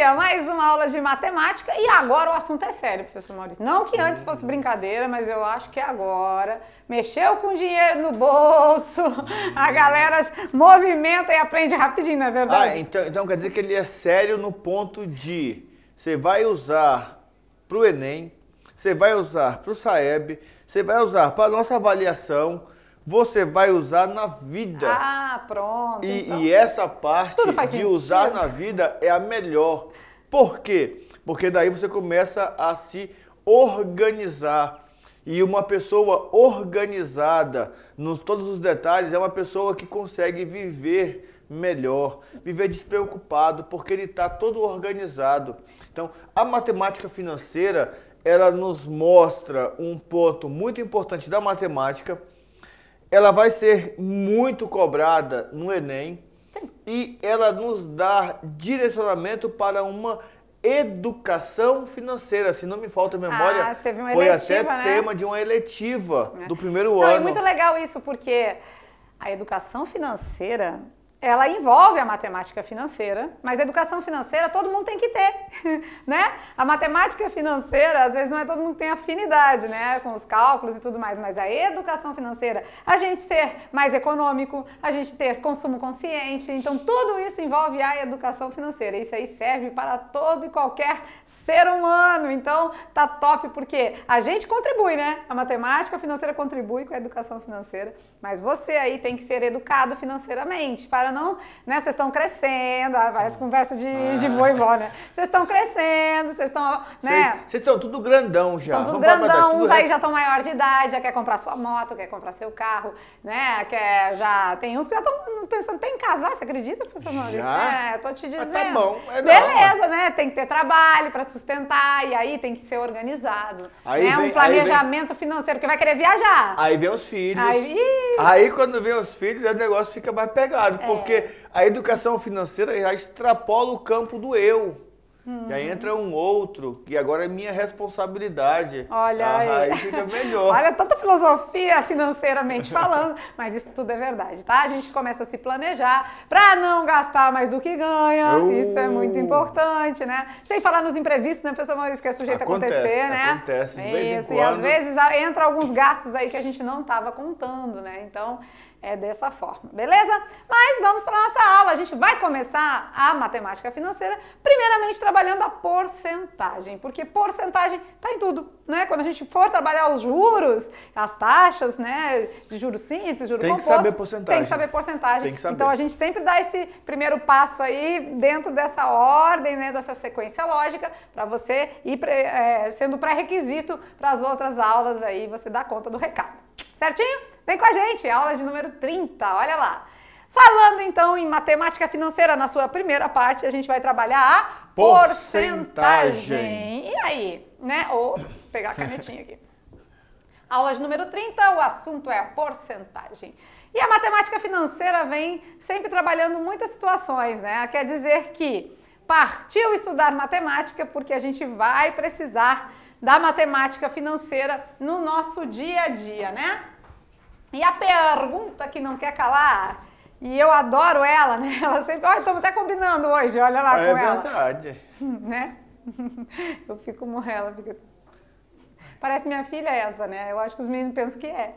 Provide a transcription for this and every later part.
dia, mais uma aula de matemática e agora o assunto é sério, professor Maurício. Não que antes fosse brincadeira, mas eu acho que agora mexeu com dinheiro no bolso, a galera movimenta e aprende rapidinho, não é verdade? Ah, então, então quer dizer que ele é sério no ponto de você vai usar para o Enem, você vai usar para o Saeb, você vai usar para nossa avaliação, você vai usar na vida. Ah, pronto. E, então, e essa parte de sentido. usar na vida é a melhor. Por quê? Porque daí você começa a se organizar. E uma pessoa organizada, nos todos os detalhes, é uma pessoa que consegue viver melhor, viver despreocupado, porque ele está todo organizado. Então, a matemática financeira, ela nos mostra um ponto muito importante da matemática, ela vai ser muito cobrada no Enem Sim. e ela nos dá direcionamento para uma educação financeira, se não me falta a memória, ah, foi até né? tema de uma eletiva é. do primeiro não, ano. É muito legal isso porque a educação financeira ela envolve a matemática financeira, mas a educação financeira todo mundo tem que ter, né? A matemática financeira, às vezes não é todo mundo que tem afinidade, né, com os cálculos e tudo mais, mas a educação financeira, a gente ser mais econômico, a gente ter consumo consciente, então tudo isso envolve a educação financeira. Isso aí serve para todo e qualquer ser humano. Então, tá top porque a gente contribui, né? A matemática financeira contribui com a educação financeira, mas você aí tem que ser educado financeiramente para não, né? Vocês estão crescendo, parece conversa de, ah. de vô e vó, né? Vocês estão crescendo, vocês estão, né? Vocês estão tudo grandão já. Estão tudo grandão, uns aí já estão maior de idade, já quer comprar sua moto, quer comprar seu carro, né? Quer, já tem uns que já estão pensando, tem que casar, você acredita, professor Maurício? É, tô te dizendo. Mas tá bom. É Beleza, não, né? Tem que ter trabalho para sustentar e aí tem que ser organizado. Aí né? Vem, um planejamento vem... financeiro, que vai querer viajar. Aí vem os filhos. Aí, aí quando vem os filhos, o negócio fica mais pegado, é. porque porque a educação financeira já extrapola o campo do eu. Hum. E aí entra um outro, que agora é minha responsabilidade. Olha ah, aí. aí. fica melhor. Olha, tanta filosofia financeiramente falando, mas isso tudo é verdade, tá? A gente começa a se planejar para não gastar mais do que ganha. Uh. Isso é muito importante, né? Sem falar nos imprevistos, né, pessoal? Isso que é sujeito acontece, a acontecer, né? Acontece, de isso, em quando. E às vezes entra alguns gastos aí que a gente não estava contando, né? Então, é dessa forma, beleza? Mas vamos para a nossa aula. A gente vai começar a matemática financeira, primeiramente trabalhando a porcentagem, porque porcentagem está em tudo, né? Quando a gente for trabalhar os juros, as taxas, né, de juros simples, juros composto. tem que saber porcentagem. Tem que saber porcentagem. Tem que saber. Então a gente sempre dá esse primeiro passo aí dentro dessa ordem, né, dessa sequência lógica, para você ir é, sendo pré-requisito para as outras aulas aí, você dá conta do recado. Certinho? Vem com a gente, aula de número 30, olha lá. Falando então em matemática financeira, na sua primeira parte, a gente vai trabalhar a porcentagem. porcentagem. E aí, né? Ou pegar a canetinha aqui. Aula de número 30, o assunto é a porcentagem. E a matemática financeira vem sempre trabalhando muitas situações, né? Quer dizer que partiu estudar matemática porque a gente vai precisar da matemática financeira no nosso dia a dia, né? E a pergunta que não quer calar, e eu adoro ela, né? Ela sempre, olha, estamos até combinando hoje, olha lá é com ela. É verdade. Né? Eu fico morrendo, ela fica... Parece minha filha essa, né? Eu acho que os meninos pensam que é.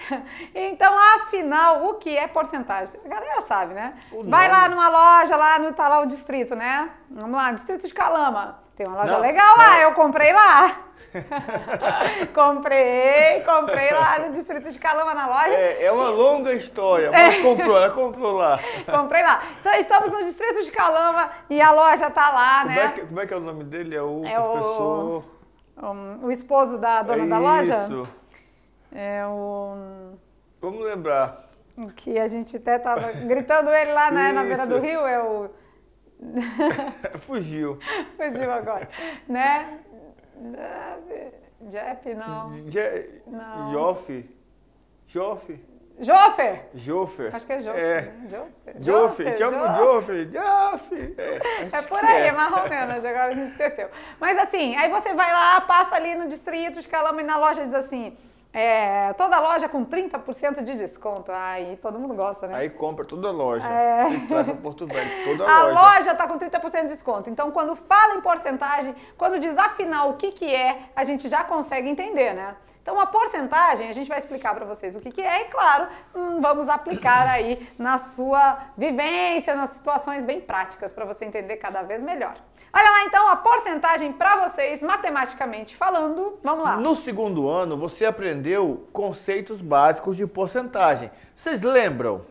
Então, afinal, o que é porcentagem? A galera sabe, né? Vai lá numa loja, lá no tá lá o distrito, né? Vamos lá, distrito de Calama. Tem uma loja não, legal lá, eu comprei lá. comprei, comprei lá no distrito de Calama na loja. É, é uma longa história, mas é. comprou, ela comprou lá. comprei lá. Então estamos no distrito de Calama e a loja tá lá, como né? É que, como é que é o nome dele? É o é professor. O, o, o esposo da dona da é loja? Isso. É o... Vamos lembrar. Que a gente até tava gritando ele lá né, na beira do rio, é o... Fugiu. Fugiu agora. né? Jeff, não. Je... não. Joff. Joff. Joffer Acho que é Joffer É. Né? Joffer Jofer. Chama Jofer. Jofer. É, é por aí, é. é Agora a gente esqueceu. Mas assim, aí você vai lá, passa ali no distrito, escalama e na loja diz assim... É, toda loja com 30% de desconto. Aí todo mundo gosta, né? Aí compra toda loja. É. E traz para Porto Velho, toda a loja. A loja está com 30% de desconto. Então, quando fala em porcentagem, quando desafinar o que, que é, a gente já consegue entender, né? Então, a porcentagem, a gente vai explicar para vocês o que, que é e, claro, hum, vamos aplicar aí na sua vivência, nas situações bem práticas, para você entender cada vez melhor. Olha lá então a porcentagem para vocês, matematicamente falando. Vamos lá. No segundo ano, você aprendeu conceitos básicos de porcentagem. Vocês lembram?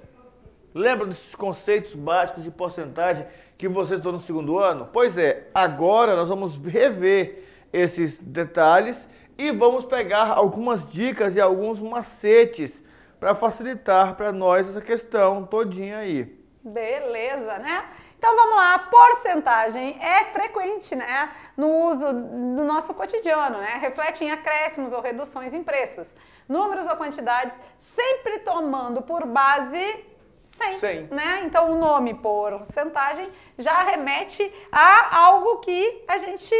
Lembram desses conceitos básicos de porcentagem que vocês estão no segundo ano? Pois é, agora nós vamos rever esses detalhes e vamos pegar algumas dicas e alguns macetes para facilitar para nós essa questão todinha aí. Beleza, né? Então vamos lá, porcentagem é frequente, né, no uso do nosso cotidiano, né? Reflete em acréscimos ou reduções em preços, números ou quantidades, sempre tomando por base 100, 100, né? Então o nome porcentagem já remete a algo que a gente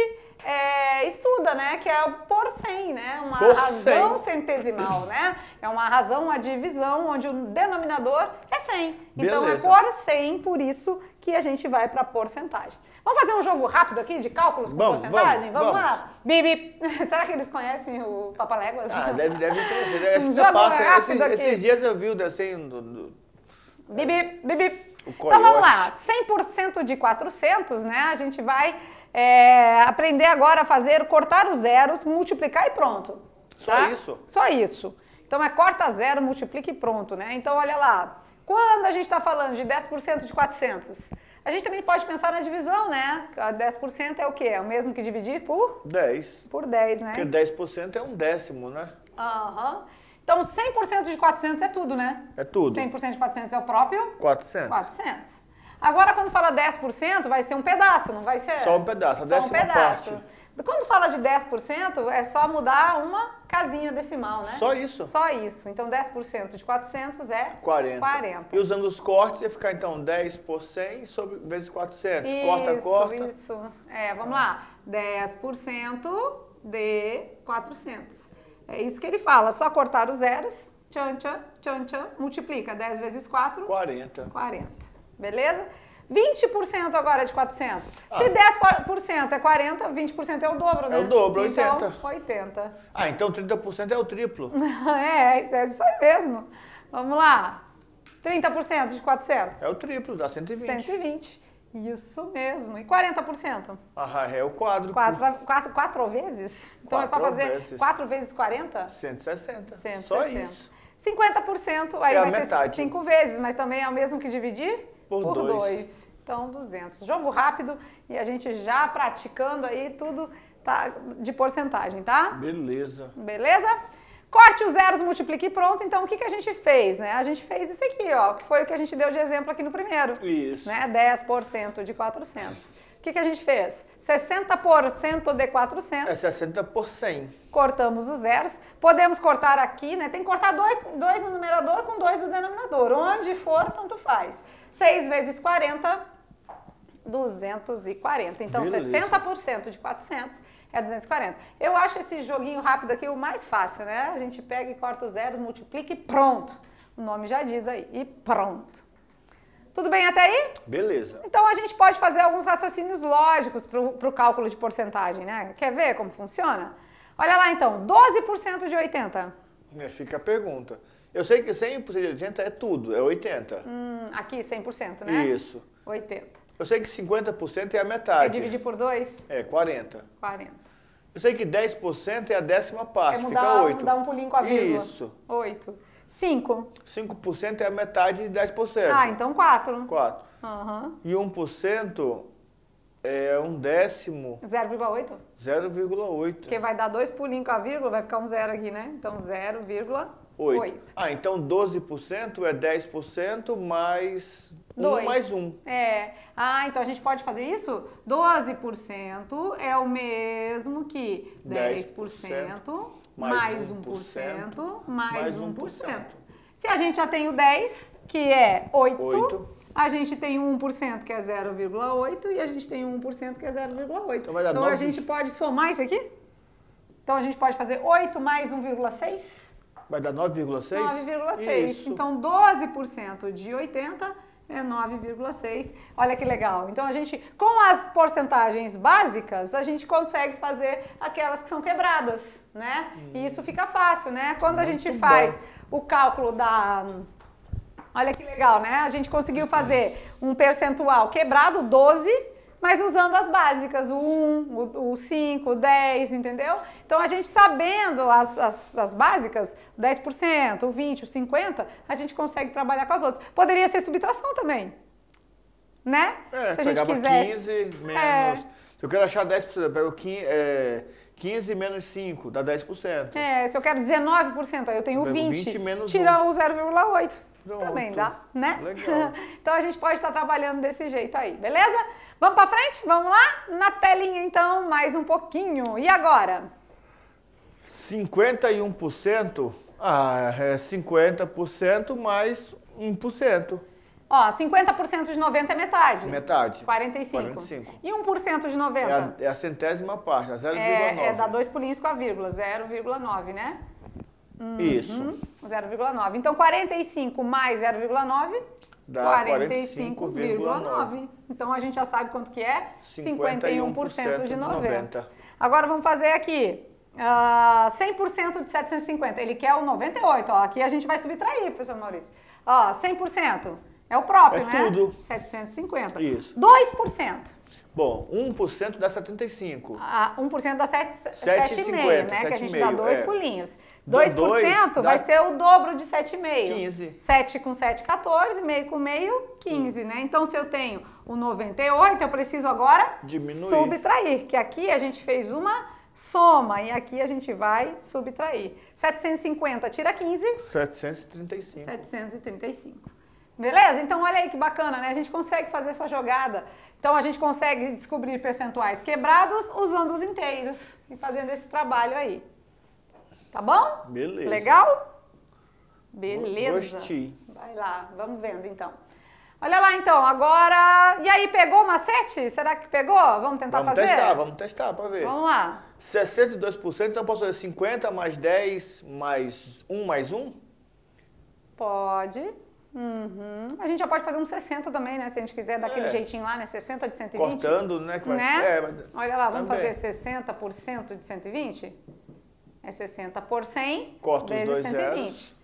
é, estuda, né? Que é o por 100, né? Uma por razão 100. centesimal, né? É uma razão, uma divisão, onde o denominador é 100. Então é por 100, por isso que a gente vai para porcentagem. Vamos fazer um jogo rápido aqui de cálculos com vamos, porcentagem? Vamos, vamos lá. Bibi, será que eles conhecem o Papaléguas? Ah, deve, deve conhecer. Né? Acho um jogo passa. Esses, esses, dias eu vi o desenho do... do... Bibi, bibi. Então vamos lá, 100% de 400, né? A gente vai é, aprender agora a fazer, cortar os zeros, multiplicar e pronto. Só tá? isso? Só isso. Então é corta zero, multiplica e pronto, né? Então olha lá, quando a gente está falando de 10% de 400, a gente também pode pensar na divisão, né? 10% é o quê? É o mesmo que dividir por? 10. Por 10, né? Porque 10% é um décimo, né? Aham. Uhum. Então 100% de 400 é tudo, né? É tudo. 100% de 400 é o próprio? 400. 400. Agora, quando fala 10%, vai ser um pedaço, não vai ser? Só um pedaço, a Só um pedaço. Parte. Quando fala de 10%, é só mudar uma casinha decimal, né? Só isso. Só isso. Então, 10% de 400 é 40. 40. E usando os cortes, ia ficar, então, 10 por 100 sobre, vezes 400. Isso, corta, corta. Isso, É, vamos lá. 10% de 400. É isso que ele fala. Só cortar os zeros. Tchan, tchan, tchan, tchan. Multiplica. 10 vezes 4. 40. 40. Beleza? 20% agora de 400. Ah. Se 10% é 40, 20% é o dobro, né? É o dobro, 80. Então, 80. Ah, então 30% é o triplo. é, é isso aí mesmo. Vamos lá. 30% de 400? É o triplo, dá 120. 120. Isso mesmo. E 40%? Ah, é o quadro. Quatro, quatro, quatro vezes? Então quatro é só fazer vezes. 4 vezes 40? 160. 160. Só isso. 50% aí é vai ser 5 vezes, mas também é o mesmo que dividir? por, por dois. dois. Então, 200. Jogo rápido e a gente já praticando aí tudo tá, de porcentagem, tá? Beleza. Beleza? Corte os zeros, multiplique e pronto. Então, o que, que a gente fez, né? A gente fez isso aqui, ó, que foi o que a gente deu de exemplo aqui no primeiro. Isso. Né? 10% de 400. O que, que a gente fez? 60% de 400. É 60 por 100. Cortamos os zeros. Podemos cortar aqui, né? Tem que cortar dois, dois no numerador com dois no denominador. Onde for, tanto faz. 6 vezes 40, 240. Então, Beleza. 60% de 400 é 240. Eu acho esse joguinho rápido aqui o mais fácil, né? A gente pega e corta os zeros, multiplica e pronto. O nome já diz aí. E pronto. Tudo bem até aí? Beleza. Então a gente pode fazer alguns raciocínios lógicos para o cálculo de porcentagem, né? Quer ver como funciona? Olha lá então, 12% de 80. É, fica a pergunta. Eu sei que 100% de 80 é tudo, é 80. Hum, aqui 100%, né? Isso. 80. Eu sei que 50% é a metade. É dividir por 2? É, 40. 40. Eu sei que 10% é a décima parte, é mudar, fica 8. Mudar um pulinho com a vírgula. Isso. 8. 5. 5% é a metade de 10%. Ah, então 4. 4. Uhum. E 1% é um décimo. 0,8? 0,8. Porque vai dar dois pulinhos com a vírgula, vai ficar um zero aqui, né? Então 0,8. 8. 8. Ah, então 12% é 10% mais 2. 1 mais 1. É. Ah, então a gente pode fazer isso? 12% é o mesmo que 10%, 10% mais, mais 1%, 1% mais 1%. 1%. Se a gente já tem o 10, que é 8, 8. a gente tem 1% que é 0,8 e a gente tem 1% que é 0,8. Então, vai dar então 9... a gente pode somar isso aqui? Então a gente pode fazer 8 mais 1,6? Vai dar 9,6? 9,6. Então 12% de 80 é 9,6. Olha que legal. Então a gente, com as porcentagens básicas, a gente consegue fazer aquelas que são quebradas, né? Hum. E isso fica fácil, né? Quando Muito a gente faz o cálculo da Olha que legal, né? A gente conseguiu fazer um percentual quebrado 12, mas usando as básicas, o 1, o 5, o 10, entendeu? Então a gente sabendo as, as, as básicas, 10%, o 20%, o 50%, a gente consegue trabalhar com as outras. Poderia ser subtração também, né? É, Se a gente quisesse. 15 menos... É. Se eu quero achar 10%, eu pego 15... É... 15 menos 5 dá 10%. É, se eu quero 19%, aí eu tenho 20. 20 menos tira 1. o 0,8. Também dá, né? Legal. então a gente pode estar trabalhando desse jeito aí, beleza? Vamos para frente? Vamos lá? Na telinha então, mais um pouquinho. E agora? 51% ah, é 50% mais 1%. Ó, 50% de 90 é metade. Metade. 45. 45. E 1% de 90? É a, é a centésima parte, a 0,9. É, é dá dois pulinhos com a vírgula, 0,9, né? Hum, Isso. 0,9. Então, 45 mais 0,9? Dá 45,9. então, a gente já sabe quanto que é? 51%, 51 de 90. 90. Agora, vamos fazer aqui. 100% ah, de 750, ele quer o 98, ó, aqui a gente vai subtrair, professor Maurício. Ó, 100% é o próprio, é né? tudo. 750. Isso. 2%. Bom, 1% dá 75. Ah, 1% dá 7,5, né? 7 que a gente 5, dá dois é. pulinhos. 2%, 2 vai dá... ser o dobro de 7,5. 15. 7 com 7, 14. Meio com meio, 15, hum. né? Então, se eu tenho o 98, eu preciso agora Diminuir. subtrair. Que aqui a gente fez uma soma e aqui a gente vai subtrair. 750 tira 15. 735. 735. Beleza? Então olha aí que bacana, né? A gente consegue fazer essa jogada. Então a gente consegue descobrir percentuais quebrados usando os inteiros e fazendo esse trabalho aí. Tá bom? Beleza. Legal? Beleza. Gostei. Vai lá, vamos vendo então. Olha lá então, agora. E aí, pegou o macete? Será que pegou? Vamos tentar vamos fazer? Vamos testar, vamos testar para ver. Vamos lá. 62%, então eu posso fazer 50 mais 10 mais 1 mais 1? Pode. Uhum. A gente já pode fazer um 60 também, né? Se a gente quiser, daquele é. jeitinho lá, né? 60 de 120. Cortando, né? Vai... né? É, mas... Olha lá, vamos também. fazer 60% de 120? É 60 por 100 Corta vezes 120. Zeros.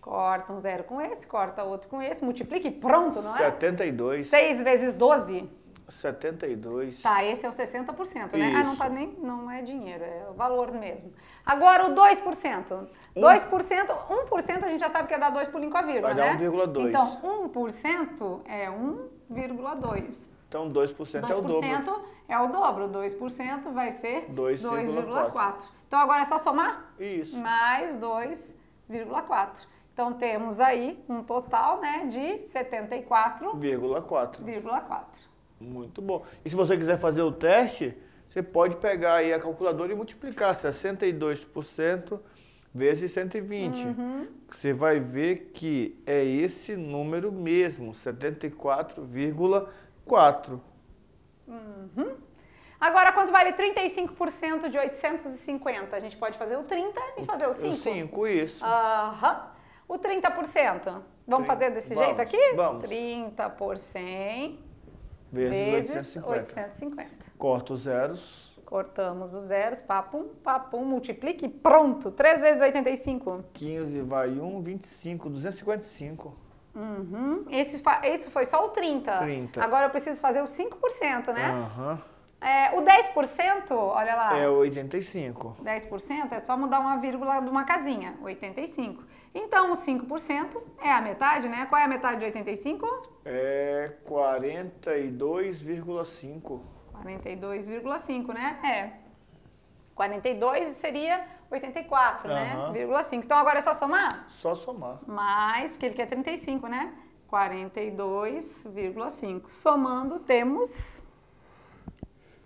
Corta um zero com esse, corta outro com esse, multiplica e pronto, não é? 72. 6 vezes 12. 72. Tá, esse é o 60%, né? Isso. Ah, não tá nem, não é dinheiro, é o valor mesmo. Agora o 2%. Um, 2%, 1% a gente já sabe que é dar 2 por com a vírgula, vai dar 1,2. Né? Então, 1% é 1,2. Então, 2%, 2% é, é o dobro. 2% é o dobro. 2% vai ser 2,4. Então, agora é só somar? Isso. Mais 2,4. Então, temos aí um total né, de 74,4. 4. Muito bom. E se você quiser fazer o teste, você pode pegar aí a calculadora e multiplicar 62% vezes 120. Uhum. Você vai ver que é esse número mesmo, 74,4. Uhum. Agora, quanto vale 35% de 850? A gente pode fazer o 30 e fazer o 5? O 5, isso. Aham. Uhum. O 30%. Vamos 30. fazer desse vamos, jeito aqui? Vamos. 30% vezes, vezes 850. 850. Corta os zeros. Cortamos os zeros, papum, papum, multiplique, pronto. 3 vezes 85. 15 vai 1, 25, 255. Uhum. Esse, esse foi só o 30. 30. Agora eu preciso fazer o 5%, né? Aham. Uhum. É, o 10%, olha lá. É 85. 10% é só mudar uma vírgula de uma casinha, 85. Então, o 5% é a metade, né? Qual é a metade de 85? É 42,5. 42,5, né? É. 42 seria 84, uhum. né? 5. Então, agora é só somar? Só somar. Mais, porque ele quer 35, né? 42,5. Somando, temos...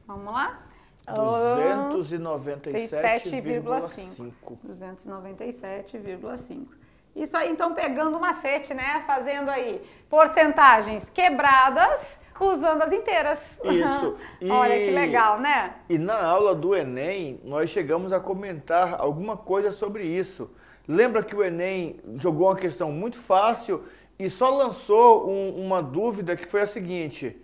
Vamos lá? 297,5. 297,5. Isso aí, então, pegando o macete, né? Fazendo aí porcentagens quebradas, usando as inteiras. Isso. E, Olha que legal, né? E na aula do Enem, nós chegamos a comentar alguma coisa sobre isso. Lembra que o Enem jogou uma questão muito fácil e só lançou um, uma dúvida que foi a seguinte: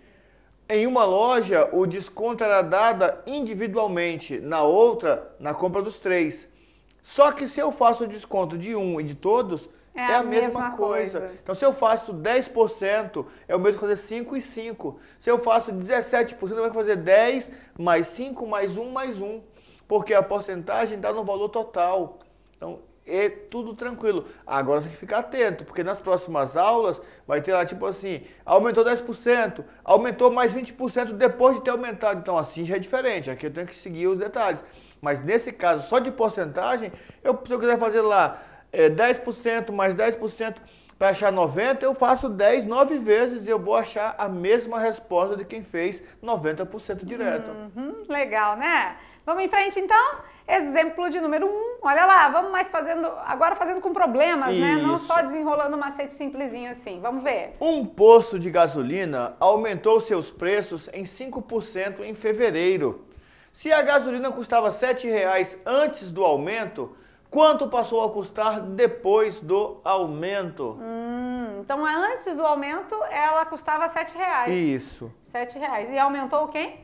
em uma loja, o desconto era dado individualmente, na outra, na compra dos três. Só que se eu faço o desconto de um e de todos, é, é a, a, mesma, mesma coisa. coisa. Então, se eu faço 10%, é o mesmo que fazer 5 e 5. Se eu faço 17%, eu vou fazer 10 mais 5 mais 1 mais 1. Porque a porcentagem dá no valor total. Então, é tudo tranquilo. Agora tem que ficar atento, porque nas próximas aulas vai ter lá tipo assim, aumentou 10%, aumentou mais 20% depois de ter aumentado. Então assim já é diferente, aqui eu tenho que seguir os detalhes. Mas nesse caso, só de porcentagem, eu, se eu quiser fazer lá é, eh, 10% mais 10% para achar 90, eu faço 10, 9 vezes e eu vou achar a mesma resposta de quem fez 90% direto. Uhum, legal, né? Vamos em frente então? Exemplo de número 1. Um. Olha lá, vamos mais fazendo, agora fazendo com problemas, Isso. né? Não só desenrolando um macete simplesinho assim. Vamos ver. Um posto de gasolina aumentou seus preços em 5% em fevereiro. Se a gasolina custava R$ 7,00 antes do aumento, quanto passou a custar depois do aumento? Hum, então antes do aumento ela custava R$ 7,00. Isso. R$ 7,00. E aumentou quem?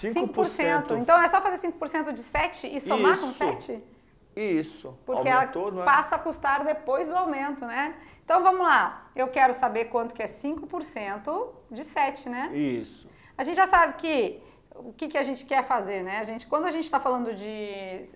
5%. 5%. Então é só fazer 5% de 7 e somar Isso. com 7? Isso. Porque Aumentou, ela é? passa a custar depois do aumento, né? Então vamos lá. Eu quero saber quanto que é 5% de 7, né? Isso. A gente já sabe que o que, que a gente quer fazer, né? A gente, quando a gente está falando de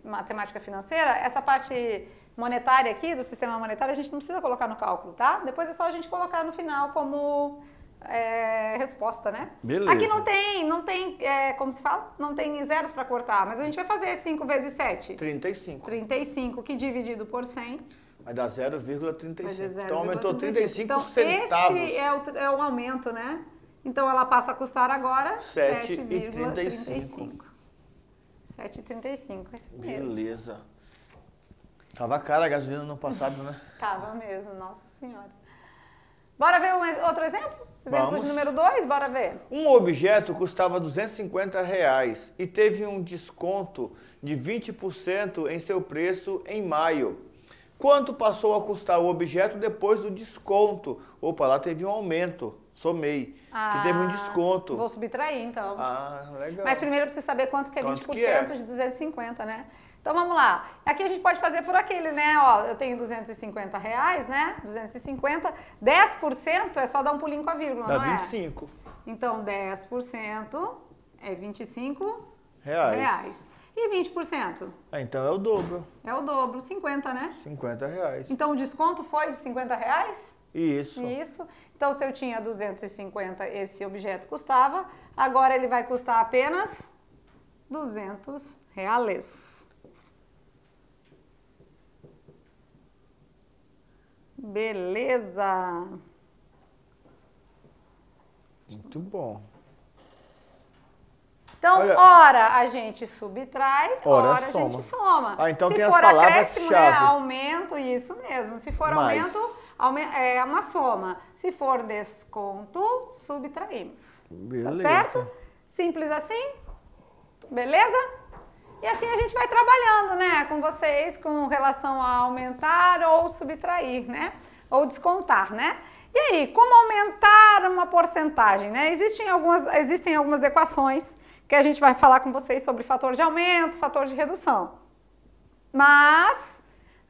matemática financeira, essa parte monetária aqui, do sistema monetário, a gente não precisa colocar no cálculo, tá? Depois é só a gente colocar no final como é, resposta, né? Beleza. Aqui não tem, não tem, é, como se fala? Não tem zeros para cortar, mas a gente vai fazer 5 vezes 7. 35. 35, que dividido por 100. Vai dar 0,35. Então aumentou 35 então, centavos. Esse é o, é o aumento, né? Então ela passa a custar agora 7,35. 7,35, é mesmo. Beleza. Tava cara a gasolina no passado, né? Tava mesmo, nossa senhora. Bora ver um, outro exemplo? Exemplo Vamos. de número 2, bora ver. Um objeto custava 250 reais e teve um desconto de 20% em seu preço em maio. Quanto passou a custar o objeto depois do desconto? Opa, lá teve um aumento. Somei. Ah, que teve um ah, desconto. Vou subtrair, então. Ah, legal. Mas primeiro eu preciso saber quanto que é quanto 20% que é? de 250, né? Então vamos lá. Aqui a gente pode fazer por aquele, né? Ó, eu tenho 250 reais, né? 250, 10% é só dar um pulinho com a vírgula, Dá não 25. é? 25. Então 10% é 25 reais. reais. E 20%? É, ah, então é o dobro. É o dobro, 50, né? 50 reais. Então o desconto foi de 50 reais? Isso. Isso. Então se eu tinha 250, esse objeto custava. Agora ele vai custar apenas 200 reais. Beleza! Muito bom. Então, Olha, a gente subtrai, hora ora a gente soma. Ah, então Se tem for as acréscimo, chave. né, aumento, isso mesmo. Se for Mais. aumento, aumento, é uma soma. Se for desconto, subtraímos. Tá Beleza. Tá certo? Simples assim? Beleza? E assim a gente vai trabalhando, né, com vocês com relação a aumentar ou subtrair, né? Ou descontar, né? E aí, como aumentar uma porcentagem, né? Existem algumas, existem algumas equações que a gente vai falar com vocês sobre fator de aumento, fator de redução. Mas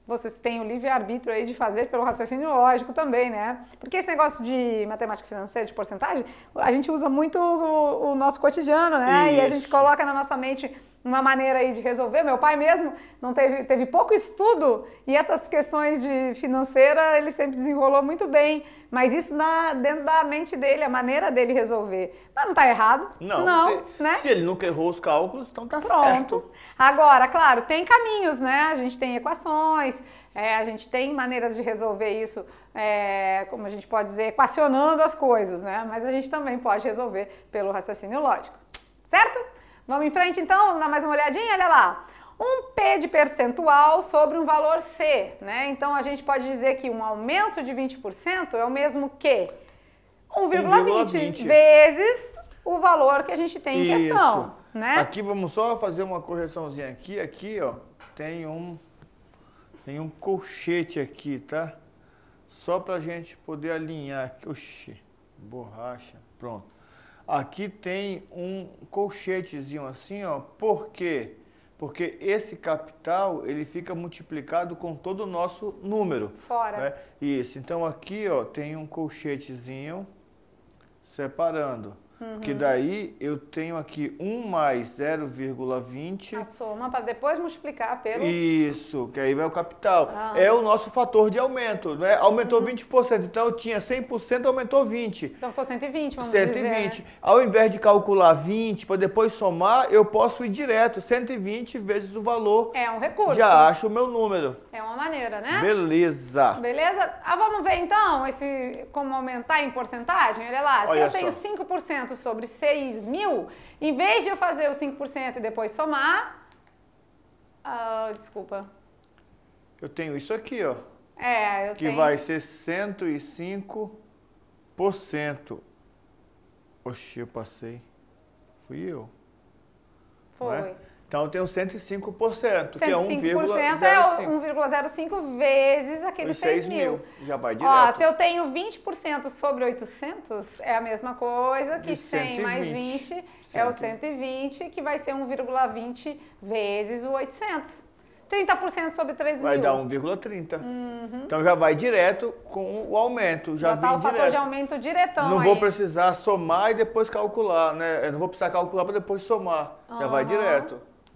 vocês têm o livre-arbítrio aí de fazer pelo raciocínio lógico também, né? Porque esse negócio de matemática financeira, de porcentagem, a gente usa muito o, o nosso cotidiano, né? Isso. E a gente coloca na nossa mente uma maneira aí de resolver. Meu pai mesmo não teve, teve pouco estudo e essas questões de financeira ele sempre desenrolou muito bem, mas isso na, dentro da mente dele, a maneira dele resolver. Mas não está errado. Não, não se, né? se ele nunca errou os cálculos, então tá Pronto. certo. Agora, claro, tem caminhos, né? A gente tem equações, é, a gente tem maneiras de resolver isso, é, como a gente pode dizer, equacionando as coisas, né? Mas a gente também pode resolver pelo raciocínio lógico, certo? Vamos em frente então, vamos dar mais uma olhadinha, olha lá. Um P de percentual sobre um valor C, né? Então a gente pode dizer que um aumento de 20% é o mesmo que 1,20 vezes o valor que a gente tem em questão, né? Aqui vamos só fazer uma correçãozinha aqui, aqui, ó, tem um tem um colchete aqui, tá? Só pra gente poder alinhar aqui. Oxi, borracha. Pronto. Aqui tem um colchetezinho assim, ó. Por quê? Porque esse capital, ele fica multiplicado com todo o nosso número. Fora. Né? Isso. Então aqui, ó, tem um colchetezinho separando. Uhum. Que daí eu tenho aqui 1 mais 0,20. A soma para depois multiplicar pelo. Isso, que aí vai o capital. Ah. É o nosso fator de aumento, né? Aumentou uhum. 20%, então eu tinha 100%, aumentou 20. Então ficou 120, vamos 120. dizer. 120. Ao invés de calcular 20 para depois somar, eu posso ir direto, 120 vezes o valor. É um recurso. Já acho o meu número. É uma maneira, né? Beleza. Beleza? Ah, vamos ver então esse como aumentar em porcentagem. Olha lá, Olha se eu só. tenho 5% 5% sobre 6 mil, em vez de eu fazer os 5% e depois somar. Uh, desculpa. Eu tenho isso aqui, ó. É, eu que tenho. Que vai ser 105%. Oxi, eu passei. Fui eu. É? Foi. Então eu tenho 105%, 105% que é 1,05 é 1,05 vezes aqueles 6 mil. Já vai direto. Ó, se eu tenho 20% sobre 800, é a mesma coisa que 100 mais 20 é o 120, que vai ser 1,20 vezes o 800. 30% sobre 3 mil. Vai dar 1,30. Uhum. Então já vai direto com o aumento. Já, já tá o fator de aumento diretão Não aí. vou precisar somar e depois calcular, né? Eu não vou precisar calcular para depois somar. Uhum. Já vai direto.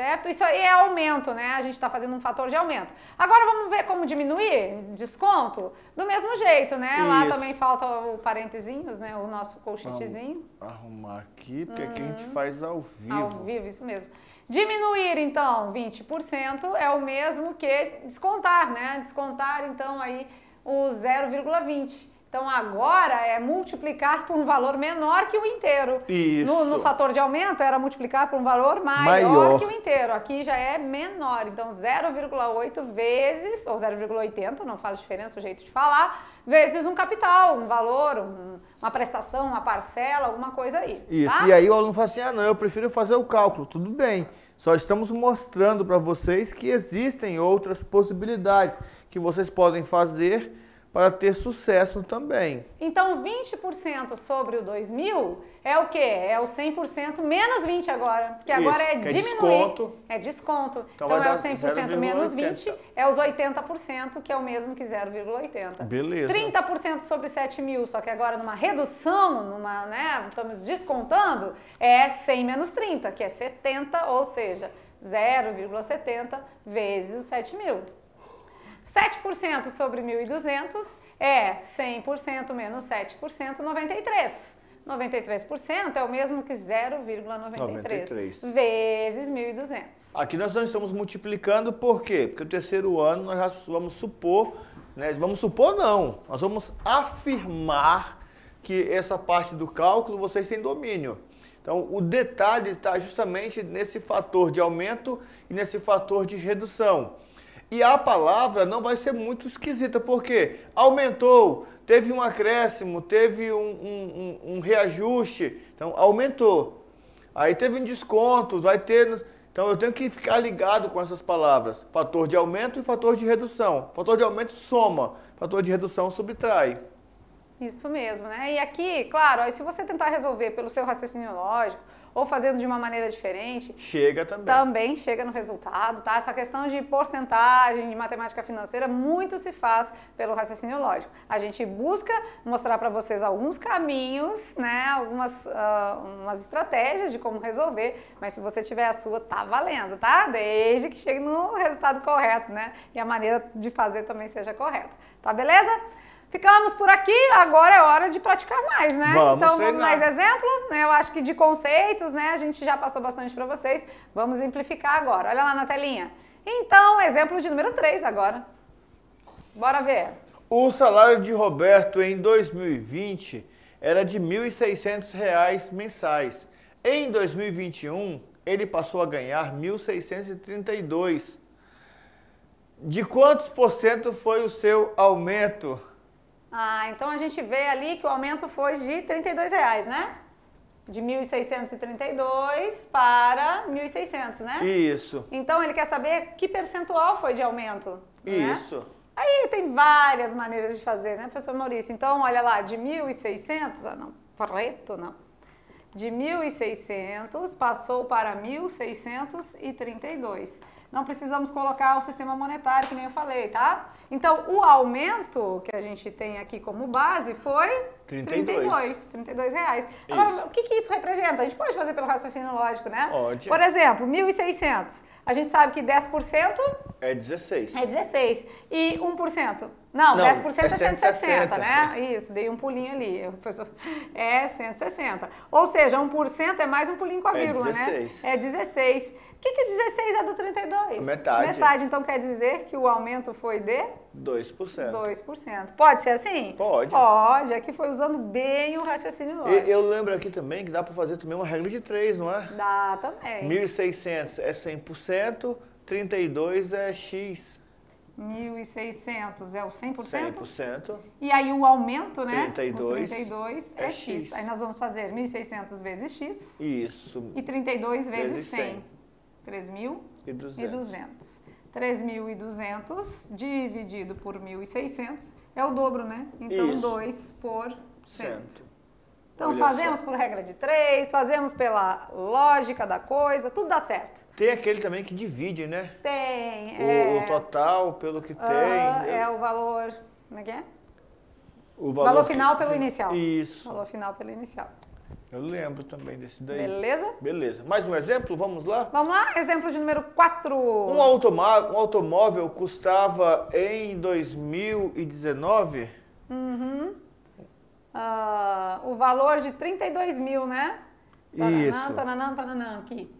certo? Isso aí é aumento, né? A gente está fazendo um fator de aumento. Agora vamos ver como diminuir desconto? Do mesmo jeito, né? Isso. Lá também falta o parentezinhos, né? O nosso colchetezinho. Vamos arrumar aqui, porque uhum. aqui a gente hum. faz ao vivo. Ao vivo, isso mesmo. Diminuir, então, 20% é o mesmo que descontar, né? Descontar, então, aí o 0,20%. Então agora é multiplicar por um valor menor que o inteiro. Isso. No, no fator de aumento era multiplicar por um valor maior, maior, que o inteiro. Aqui já é menor. Então 0,8 vezes, ou 0,80, não faz diferença o jeito de falar, vezes um capital, um valor, um, uma prestação, uma parcela, alguma coisa aí. Isso. Tá? E aí o aluno fala assim: ah, não, eu prefiro fazer o cálculo. Tudo bem. Só estamos mostrando para vocês que existem outras possibilidades que vocês podem fazer para ter sucesso também. Então, 20% sobre o 2000 é o quê? É o 100% menos 20 agora, porque Isso, agora é, é diminuir. É desconto. É desconto. Então, então é o 100% menos 20, é os 80%, que é o mesmo que 0,80. Beleza. 30% sobre 7 mil, só que agora numa redução, numa, né, estamos descontando, é 100 menos 30, que é 70, ou seja, 0,70 vezes os 7 mil. 7% sobre 1.200 é 100% menos 7%, 93%. 93% é o mesmo que 0,93 vezes 1.200. Aqui nós não estamos multiplicando por quê? Porque o terceiro ano nós já vamos supor, né? vamos supor não, nós vamos afirmar que essa parte do cálculo vocês têm domínio. Então o detalhe está justamente nesse fator de aumento e nesse fator de redução. E a palavra não vai ser muito esquisita, porque aumentou, teve um acréscimo, teve um, um, um, um reajuste, então aumentou. Aí teve um desconto, vai ter. Então eu tenho que ficar ligado com essas palavras. Fator de aumento e fator de redução. Fator de aumento soma, fator de redução subtrai. Isso mesmo, né? E aqui, claro, se você tentar resolver pelo seu raciocínio lógico, ou fazendo de uma maneira diferente. Chega também. Também chega no resultado, tá? Essa questão de porcentagem, de matemática financeira, muito se faz pelo raciocínio lógico. A gente busca mostrar para vocês alguns caminhos, né? Algumas uh, estratégias de como resolver, mas se você tiver a sua, tá valendo, tá? Desde que chegue no resultado correto, né? E a maneira de fazer também seja correta. Tá beleza? Ficamos por aqui, agora é hora de praticar mais, né? Vamos então treinar. vamos mais exemplo, né? Eu acho que de conceitos, né? A gente já passou bastante para vocês. Vamos simplificar agora. Olha lá na telinha. Então, exemplo de número 3 agora. Bora ver. O salário de Roberto em 2020 era de R$ 1.600 mensais. Em 2021, ele passou a ganhar 1.632. De quantos por cento foi o seu aumento? Ah, então a gente vê ali que o aumento foi de 32 reais, né? De 1.632 para 1.600, né? Isso. Então ele quer saber que percentual foi de aumento. Né? Isso. Né? Aí tem várias maneiras de fazer, né, professor Maurício? Então, olha lá, de 1.600, ah não, preto não. De 1.600 passou para 1.632. Não precisamos colocar o sistema monetário, que nem eu falei, tá? Então, o aumento que a gente tem aqui como base foi 32. 32, reais. Isso. Agora, o que, que isso representa? A gente pode fazer pelo raciocínio lógico, né? Pode. Por exemplo, 1.600. A gente sabe que 10% é 16. É 16. E 1%? Não, Não 10% é 160, é 160, né? É. Isso, dei um pulinho ali. É 160. Ou seja, 1% é mais um pulinho com a é vírgula, né? é 16. né? É 16. O que, que 16 é do 32? Metade. Metade, então quer dizer que o aumento foi de? 2%. 2%. Pode ser assim? Pode. Pode, aqui foi usando bem o raciocínio lógico. E, eu lembro aqui também que dá para fazer também uma regra de 3, não é? Dá também. 1.600 é 100%, 32 é X. 1.600 é o 100%? 100%. E aí o aumento, né? 32. O 32 é, é X. X. Aí nós vamos fazer 1.600 vezes X. Isso. E 32 vezes, vezes 100. 100. 3.200. 3.200 dividido por 1.600 é o dobro, né? Então, 2 por cento. Então Olha fazemos só. por regra de três, fazemos pela lógica da coisa, tudo dá certo. Tem aquele também que divide, né? Tem. O, é... o total pelo que uh, tem. É o valor. Como é que é? O valor, valor final que... pelo inicial. Isso. Valor final pelo inicial. Eu lembro também desse daí. Beleza? Beleza. Mais um exemplo? Vamos lá? Vamos lá, exemplo de número 4. Um, automóvel, um automóvel custava em 2019? Uhum. Uh, o valor de 32 mil, né? Isso. Tananã, tananã, tananã, aqui.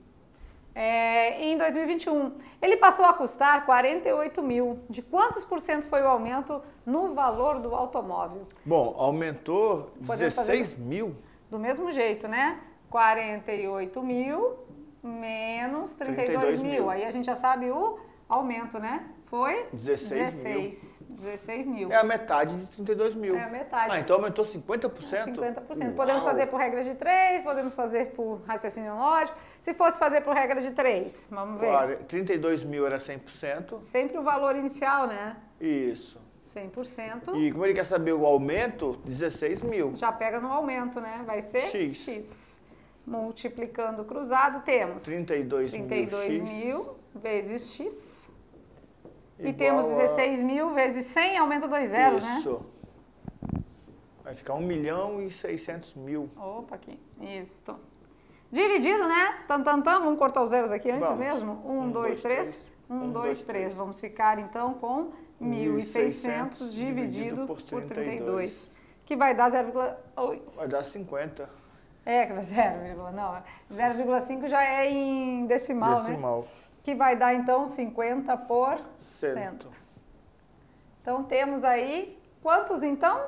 É, em 2021, ele passou a custar 48 mil. De quantos por cento foi o aumento no valor do automóvel? Bom, aumentou Podemos 16 fazer... mil do mesmo jeito, né? 48 mil menos 32, 32 mil. mil. Aí a gente já sabe o aumento, né? Foi? 16, 16 mil. 16 mil. É a metade de 32 mil. É a metade. Ah, então aumentou 50%? 50%. Uau. Podemos fazer por regra de 3, podemos fazer por raciocínio lógico. Se fosse fazer por regra de 3, vamos ver. Claro, 32 mil era 100%. Sempre o valor inicial, né? Isso. 100%. E como ele quer saber o aumento, 16 mil. Já pega no aumento, né? Vai ser X. X. Multiplicando cruzado, temos 32, 32 mil, mil vezes X. Igual e temos 16 a... mil vezes 100, aumenta dois zeros, né? Isso. Vai ficar 1 milhão e 600 mil. Opa, aqui. Isso. Dividido, né? Tam, tam, tam. Vamos cortar os zeros aqui antes Vamos. mesmo? 1, 2, 3. 1, 2, 3. Vamos ficar, então, com 1.600 dividido por 32, que vai dar 0,8. Vai dar 50. É, que vai 0, não. 0,5 já é em decimal, né? decimal, né? Que vai dar então 50 por cento. cento. Então temos aí quantos então?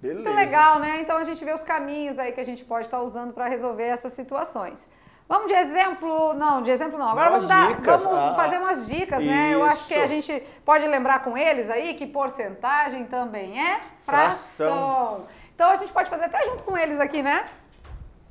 Beleza. Muito legal, né? Então a gente vê os caminhos aí que a gente pode estar tá usando para resolver essas situações. Vamos de exemplo, não, de exemplo não. Agora vamos, dar, vamos ah, fazer umas dicas, né? Isso. Eu acho que a gente pode lembrar com eles aí que porcentagem também é fração. fração. Então a gente pode fazer até junto com eles aqui, né?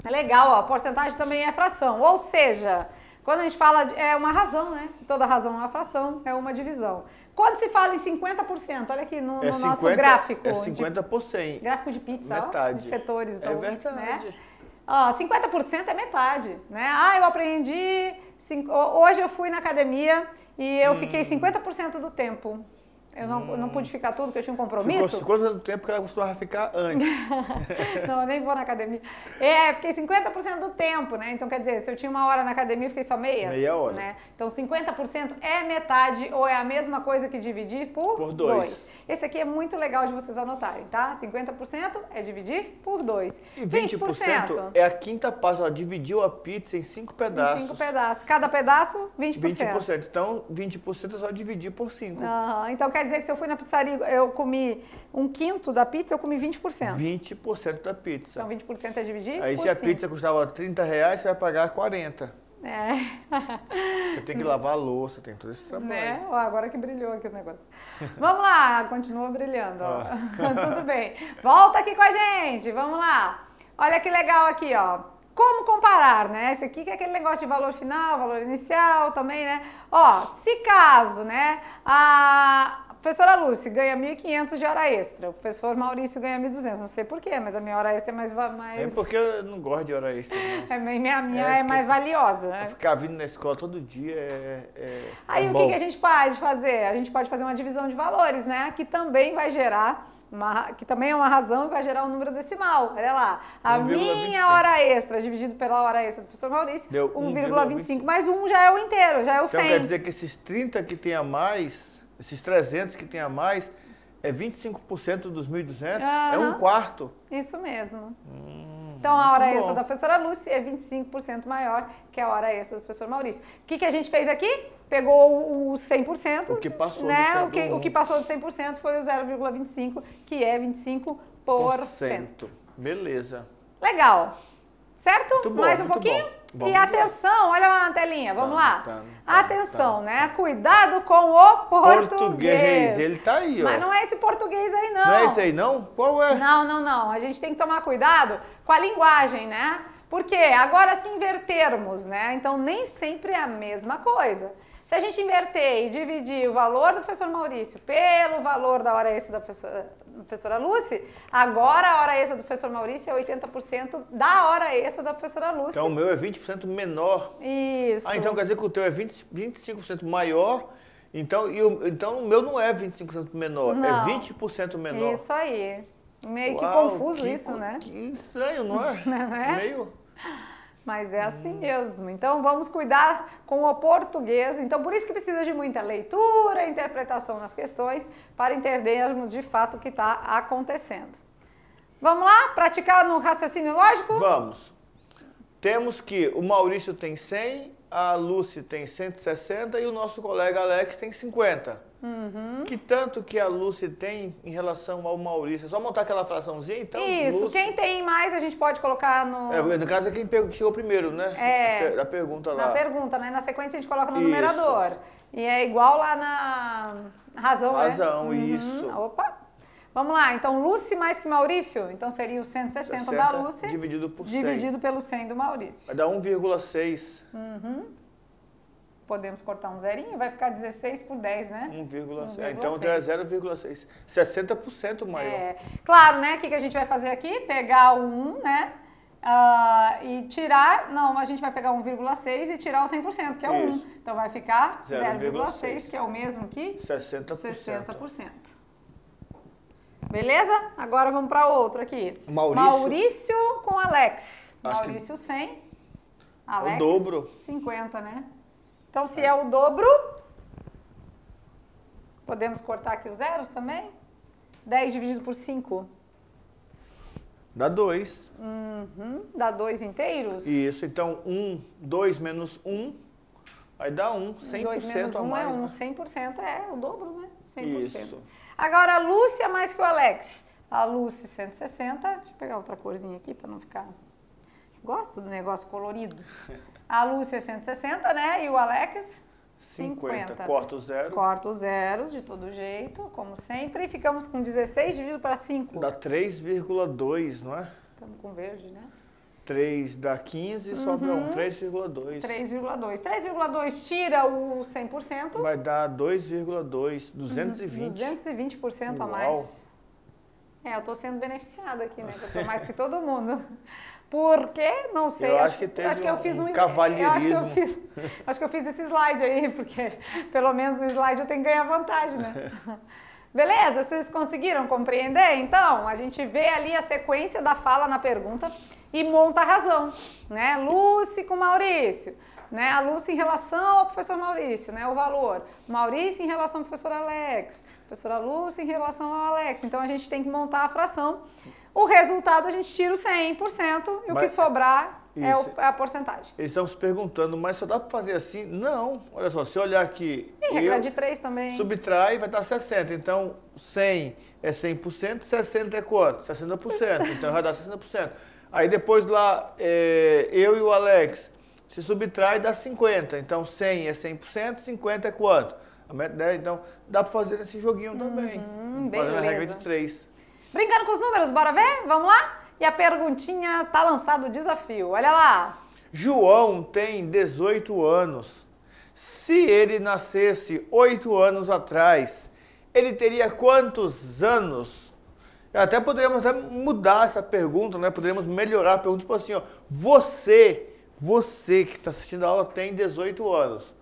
É legal, ó, porcentagem também é fração. Ou seja, quando a gente fala é uma razão, né? Toda razão é uma fração, é uma divisão. Quando se fala em 50%, olha aqui no, é no 50, nosso gráfico. É 50 de, por Gráfico de pizza, Metade. Ó, de setores. Então, é né? verdade. Né? Ó, 50% é metade, né? Ah, eu aprendi, hoje eu fui na academia e eu hum. fiquei 50% do tempo. Eu não, hum. não pude hum. ficar tudo, porque eu tinha um compromisso. Ficou, quanto tempo que ela costumava ficar antes? não, eu nem vou na academia. É, fiquei 50% do tempo, né? Então, quer dizer, se eu tinha uma hora na academia, eu fiquei só meia. Meia hora. Né? Então, 50% é metade ou é a mesma coisa que dividir por, por dois. dois. Esse aqui é muito legal de vocês anotarem, tá? 50% é dividir por dois. E 20%, 20% é a quinta parte. Ela dividiu a pizza em cinco pedaços. Em cinco pedaços. Cada pedaço, 20%. 20%. Então, 20% é só dividir por cinco. Uhum. Então, quer quer dizer que se eu fui na pizzaria, eu comi um quinto da pizza, eu comi 20%. 20% da pizza. Então 20% é dividir? Aí se a pizza custava 30 reais, você vai pagar 40. É. você tem que lavar a louça, tem todo esse trabalho. Né? agora que brilhou aqui o negócio. Vamos lá, continua brilhando. Ó. Tudo bem. Volta aqui com a gente, vamos lá. Olha que legal aqui, ó. Como comparar, né? Esse aqui que é aquele negócio de valor final, valor inicial também, né? Ó, se caso, né, a, professora Lúcia ganha 1.500 de hora extra, o professor Maurício ganha 1.200, não sei porquê, mas a minha hora extra é mais... mais... É porque eu não gosto de hora extra. Né? É, minha minha é, é mais valiosa, né? Ficar vindo na escola todo dia é... é, é Aí o que, que a gente pode fazer? A gente pode fazer uma divisão de valores, né? Que também vai gerar... Uma, que também é uma razão e vai gerar um número decimal. Olha lá, a minha hora extra dividido pela hora extra do professor Maurício, 1,25 mais 1 já é o inteiro, já é o então 100. Então quer dizer que esses 30 que tem a mais esses 300 que tem a mais, é 25% dos 1.200? Uhum. É um quarto? Isso mesmo. Hum, então, a hora extra da professora Lúcia é 25% maior que a hora extra do professor Maurício. O que, que a gente fez aqui? Pegou o 100%. O que passou né? do 100%. O que, o que passou do 100% foi o 0,25%, que é 25%. Por cento. Beleza. Legal. Certo? Bom, Mais um pouquinho? Bom. Vamos e atenção, olha lá na telinha, vamos tam, tá, lá. Tam, tá, tam, tá, atenção, né? Cuidado com o português. Português, ele tá aí, ó. Mas não é esse português aí, não. Não é esse aí, não? Qual é? Não, não, não. A gente tem que tomar cuidado com a linguagem, né? Porque agora se invertermos, né? Então nem sempre é a mesma coisa. Se a gente inverter e dividir o valor do professor Maurício pelo valor da hora extra da professora professora Lúcia. Agora a hora extra do professor Maurício é 80% da hora extra da professora Lúcia. Então o meu é 20% menor. Isso. Ah, então quer dizer que o teu é 20, 25% maior. Então, e o, então o meu não é 25% menor, é não. é 20% menor. Isso aí. Meio Uau, que confuso que, isso, né? Que estranho, não é? Não é? Meio. Mas é assim mesmo. Então vamos cuidar com o português. Então por isso que precisa de muita leitura, interpretação nas questões, para entendermos de fato o que está acontecendo. Vamos lá? Praticar no raciocínio lógico? Vamos. Temos que o Maurício tem 100, a Lucy tem 160 e o nosso colega Alex tem 50. Uhum. Que tanto que a Lucy tem em relação ao Maurício? É só montar aquela fraçãozinha, então? Isso, Lucy... quem tem mais a gente pode colocar no... É, no caso é quem chegou primeiro, né? É. Da pergunta lá. Na pergunta, né? Na sequência a gente coloca no isso. numerador. E é igual lá na razão, né? Razão, né? isso. Uhum. Opa! Vamos lá, então Lucy mais que Maurício, então seria o 160, 160 da Lucy. Dividido por 100. Dividido pelo 100 do Maurício. Vai dar 1,6. Uhum podemos cortar um zerinho, vai ficar 16 por 10, né? 1,6. É, então, então é 0,6. 60% maior. É. Claro, né? O que, que a gente vai fazer aqui? Pegar o 1, né? Uh, e tirar, não, a gente vai pegar 1,6 e tirar o 100%, que é o 1. Então vai ficar 0,6, que é o mesmo que 60%. 60%. Beleza? Agora vamos para outro aqui. Maurício. Maurício com Alex. Acho Maurício que... 100. É Alex. O dobro. 50, né? Então, se é o dobro, podemos cortar aqui os zeros também? 10 dividido por 5. Dá 2. Uhum, dá 2 inteiros? Isso, então 1, 2 menos 1 vai dar 1, um, 100% dois menos a é mais. 1 é 1, um, 100% né? é o dobro, né? 100%. Isso. Agora, a Lúcia mais que o Alex. A Lúcia 160, deixa eu pegar outra corzinha aqui para não ficar Gosto do negócio colorido. A Lu 660, né? E o Alex 50. 50. Corta o zero. Corta os zeros de todo jeito, como sempre. E ficamos com 16 dividido para 5. Dá 3,2, não é? Estamos com verde, né? 3 dá 15, uhum. sobra 3,2. 3,2. 3,2 tira o 100%. Vai dar 2,2, 220. 220% Uau. a mais. É, eu estou sendo beneficiada aqui, né? Eu estou mais que todo mundo. Por quê? Não sei. Eu acho que teve acho que eu fiz um, um cavalheirismo. Acho que, eu fiz, acho que eu fiz esse slide aí, porque pelo menos o slide eu tenho que ganhar vantagem, né? Beleza? Vocês conseguiram compreender? Então, a gente vê ali a sequência da fala na pergunta e monta a razão, né? Lúcia com Maurício, né? A Lúcia em relação ao professor Maurício, né? O valor. Maurício em relação ao professor Alex, professora Lúcia em relação ao Alex. Então, a gente tem que montar a fração o resultado a gente tira o 100% e o que sobrar isso. é, o, é a porcentagem. Eles estão se perguntando, mas só dá para fazer assim? Não. Olha só, se olhar aqui. E regra de 3 também. Subtrai, vai dar 60. Então, 100 é 100%, 60 é quanto? 60%. Então, vai dar 60%. Aí depois lá, é, eu e o Alex, se subtrai, dá 50. Então, 100 é 100%, 50 é quanto? Né? Então, dá para fazer esse joguinho também. Uhum, beleza. Fazendo a regra de 3. Brincando com os números, bora ver? Vamos lá? E a perguntinha tá lançado o desafio. Olha lá. João tem 18 anos. Se ele nascesse 8 anos atrás, ele teria quantos anos? Até poderíamos até mudar essa pergunta, né? Poderíamos melhorar a pergunta, tipo assim, ó, você, você que está assistindo a aula tem 18 anos.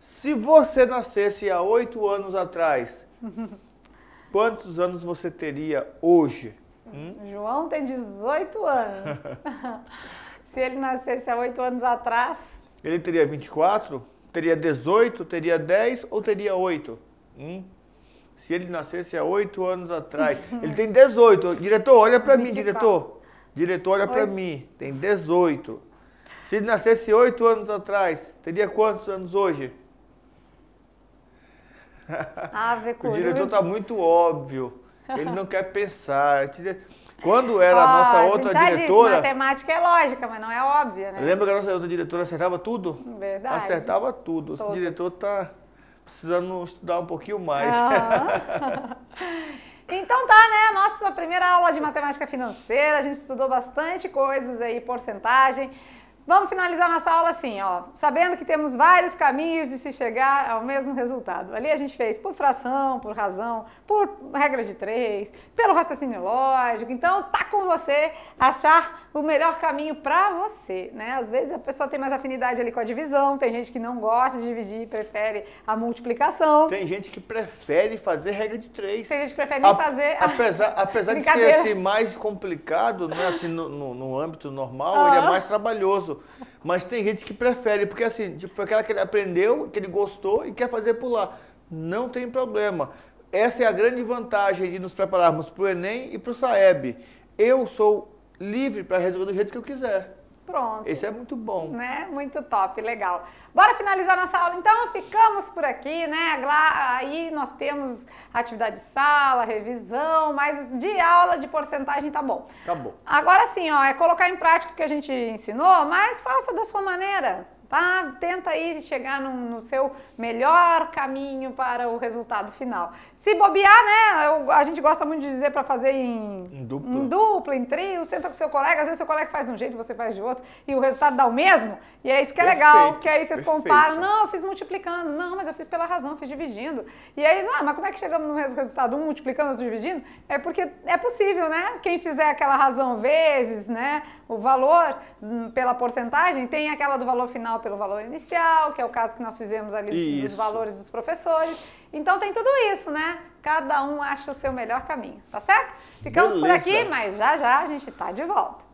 Se você nascesse há 8 anos atrás, Quantos anos você teria hoje? Hum? João tem 18 anos. Se ele nascesse há 8 anos atrás. Ele teria 24? Teria 18? Teria 10 ou teria 8? Hum? Se ele nascesse há 8 anos atrás. ele tem 18. Diretor, olha para mim, diretor. Diretor, olha para mim. Tem 18. Se ele nascesse 8 anos atrás, teria quantos anos hoje? Ave ah, o diretor está muito óbvio. Ele não quer pensar. Quando era a nossa oh, outra gente já diretora. Disse, matemática é lógica, mas não é óbvia, né? Lembra que a nossa outra diretora acertava tudo? Verdade. Acertava tudo. O diretor está precisando estudar um pouquinho mais. Ah. então tá, né? Nossa primeira aula de matemática financeira, a gente estudou bastante coisas aí, porcentagem. Vamos finalizar nossa aula assim, ó, sabendo que temos vários caminhos de se chegar ao mesmo resultado. Ali a gente fez por fração, por razão, por regra de três, pelo raciocínio lógico. Então tá com você achar o melhor caminho para você, né? Às vezes a pessoa tem mais afinidade ali com a divisão, tem gente que não gosta de dividir, prefere a multiplicação. Tem gente que prefere fazer regra de três. Tem gente que prefere a, fazer. Apesar, a... apesar de ser assim, mais complicado, né? Assim, no, no, no âmbito normal, ah. ele é mais trabalhoso. Mas tem gente que prefere, porque assim, tipo, foi aquela que ele aprendeu, que ele gostou e quer fazer por lá. Não tem problema. Essa é a grande vantagem de nos prepararmos para o Enem e para o Saeb. Eu sou livre para resolver do jeito que eu quiser. Pronto. Isso é muito bom. Né? Muito top, legal. Bora finalizar nossa aula, então? Ficamos por aqui, né? Aí nós temos atividade de sala, revisão, mas de aula de porcentagem tá bom. Tá bom. Agora sim, ó, é colocar em prática o que a gente ensinou, mas faça da sua maneira tá? Tenta aí chegar no, no, seu melhor caminho para o resultado final. Se bobear, né? Eu, a gente gosta muito de dizer para fazer em, em, dupla. em dupla, em trio, senta com seu colega, às vezes seu colega faz de um jeito, você faz de outro, e o resultado dá o mesmo. E é isso que é perfeito, legal, que aí vocês perfeito. comparam, não, eu fiz multiplicando, não, mas eu fiz pela razão, fiz dividindo. E aí, ah, mas como é que chegamos no mesmo resultado? Um multiplicando, outro dividindo? É porque é possível, né? Quem fizer aquela razão vezes, né? o valor hum, pela porcentagem, tem aquela do valor final pelo valor inicial, que é o caso que nós fizemos ali isso. dos valores dos professores. Então tem tudo isso, né? Cada um acha o seu melhor caminho, tá certo? Ficamos Beleza. por aqui, mas já já a gente tá de volta.